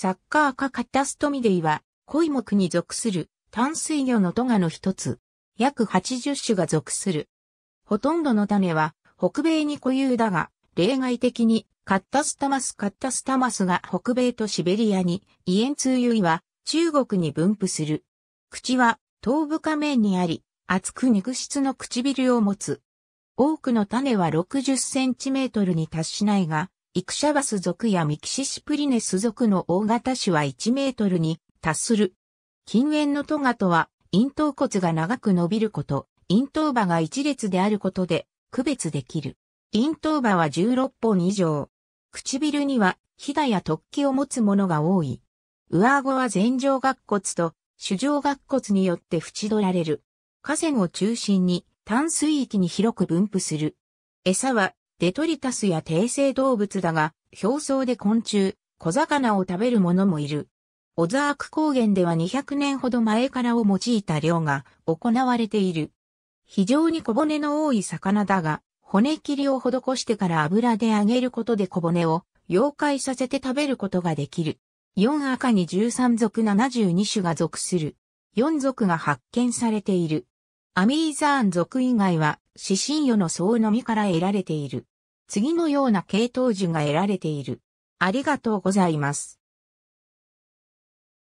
サッカー科カタストミデイは、コイ目に属する淡水魚のトガの一つ、約80種が属する。ほとんどの種は北米に固有だが、例外的にカッタスタマスカッタスタマスが北米とシベリアに、イエンツーユイは中国に分布する。口は頭部下面にあり、厚く肉質の唇を持つ。多くの種は60センチメートルに達しないが、イクシャバス族やミキシシプリネス族の大型種は1メートルに達する。近縁のトガとは、咽頭骨が長く伸びること、咽頭歯が一列であることで、区別できる。咽頭歯は16本以上。唇には、ひだや突起を持つものが多い。上顎は前上顎骨と、主上顎骨によって縁取られる。河川を中心に、淡水域に広く分布する。餌はデトリタスや低生動物だが、表層で昆虫、小魚を食べるものもいる。オザーク高原では200年ほど前からを用いた漁が行われている。非常に小骨の多い魚だが、骨切りを施してから油で揚げることで小骨を溶解させて食べることができる。4赤に13属72種が属する。4属が発見されている。アミーザーン属以外は死神与の総のみから得られている。次のような系統樹が得られている。ありがとうございます。